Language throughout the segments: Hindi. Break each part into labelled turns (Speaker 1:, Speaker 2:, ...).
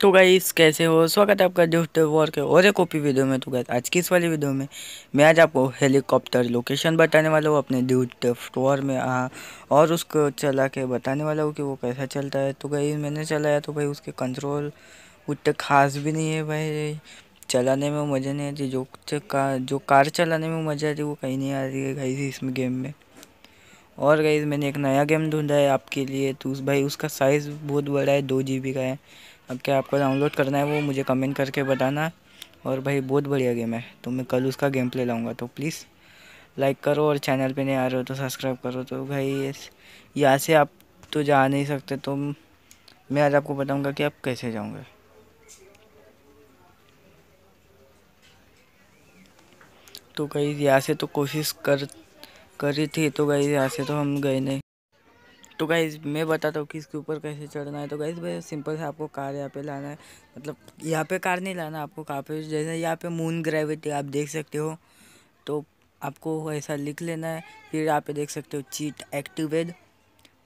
Speaker 1: तो गाइस कैसे हो स्वागत है आपका डिफ्ट वॉर के और एक कॉपी वीडियो में तो गाइस आज की इस वाली वीडियो में मैं आज आपको हेलीकॉप्टर लोकेशन बताने वाला हूँ अपने ड्यूट वॉर में आ, हाँ, और उसको चला के बताने वाला हूँ कि वो कैसा चलता है तो गाइस मैंने चलाया तो भाई उसके कंट्रोल उतने खास भी नहीं है भाई चलाने में मज़ा नहीं आती जो का, जो कार चलाने में मज़ा आती वो कहीं नहीं आ रही है गाइस इसमें गेम में और गाइज मैंने एक नया गेम ढूंढा है आपके लिए तो उस भाई उसका साइज़ बहुत बड़ा है दो जी का है अब क्या आपको डाउनलोड करना है वो मुझे कमेंट करके बताना और भाई बहुत बढ़िया गेम है तो मैं कल उसका गेम प्ले लाऊँगा तो प्लीज़ लाइक करो और चैनल पे नहीं आ रहे हो तो सब्सक्राइब करो तो भाई यहाँ से आप तो जा नहीं सकते तो मैं आज आपको बताऊँगा कि आप कैसे जाऊंगे तो गई यहाँ से तो कोशिश कर करी थी तो गई यहाँ से तो हम गए नहीं तो गाइज़ मैं बताता हूँ कि इसके ऊपर कैसे चढ़ना है तो गाइज़ भाई सिंपल से आपको कार यहाँ पे लाना है मतलब यहाँ पे कार नहीं लाना आपको कहाँ पे जैसे यहाँ पे मून ग्रेविटी आप देख सकते हो तो आपको ऐसा लिख लेना है फिर यहाँ पे देख सकते हो चीट एक्टिवेड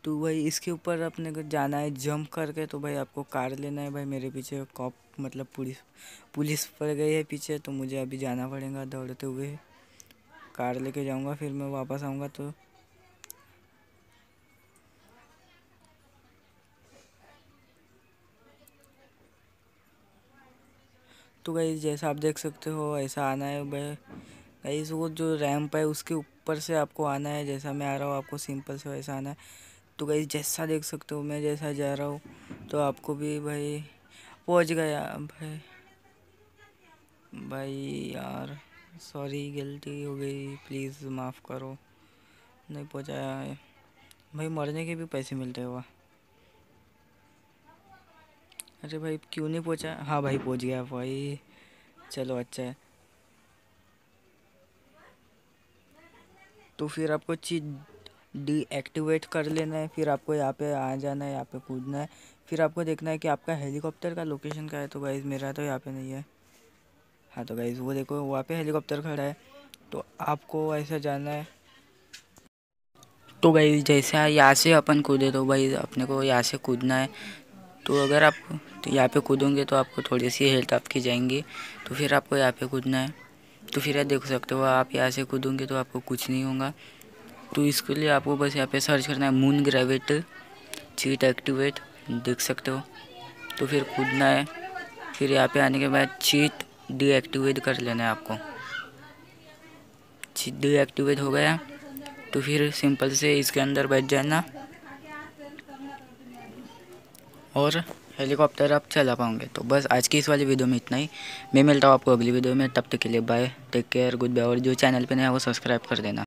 Speaker 1: तो भाई इसके ऊपर अपने को जाना है जंप करके तो भाई आपको कार लेना है भाई मेरे पीछे कॉप मतलब पुलिस पुलिस पड़ गई है पीछे तो मुझे अभी जाना पड़ेगा दौड़ते हुए कार लेके जाऊँगा फिर मैं वापस आऊँगा तो तो गई जैसा आप देख सकते हो ऐसा आना है भाई गई वो जो रैम्प है उसके ऊपर से आपको आना है जैसा मैं आ रहा हूँ आपको सिंपल से वैसा आना है तो गई जैसा देख सकते हो मैं जैसा जा रहा हूँ तो आपको भी भाई पहुँच गया भाई भाई यार सॉरी गलती हो गई प्लीज़ माफ़ करो नहीं पहुँचाया भाई मरने के भी पैसे मिलते हुआ अरे भाई क्यों नहीं पहुंचा हाँ भाई पहुंच गया भाई चलो अच्छा है तो फिर आपको चीज डीएक्टिवेट कर लेना है फिर आपको यहाँ पे आ जाना है यहाँ पे कूदना है फिर आपको देखना है कि आपका हेलीकॉप्टर का लोकेशन क्या है तो गाइज़ मेरा तो यहाँ पे नहीं है हाँ तो गाइज़ वो देखो वहाँ पे हेलीकॉप्टर खड़ा है तो आपको ऐसा जाना है तो भाई जैसे यहाँ से अपन कूदे तो भाई अपने को यहाँ से कूदना है तो अगर आप तो यहाँ पे कूदोगे तो आपको थोड़ी सी हेल्थ आपकी जाएंगी तो फिर आपको यहाँ पे कूदना है तो फिर आप देख सकते हो आप यहाँ से कूदोगे तो आपको कुछ नहीं होगा तो इसके लिए आपको बस यहाँ पे सर्च करना है मून ग्रेविट चीट एक्टिवेट देख सकते हो तो फिर कूदना है फिर यहाँ पे आने के बाद चीट डीएक्टिवेट कर लेना है आपको चीट डीएक्टिवेट हो गया तो फिर सिंपल से इसके अंदर बैठ जाना और हेलीकॉप्टर आप चला पाओगे तो बस आज की इस वाली वीडियो में इतना ही मैं मिलता हूँ आपको अगली वीडियो में तब तक के लिए bye take care good bye और जो चैनल पे नया वो सब्सक्राइब कर देना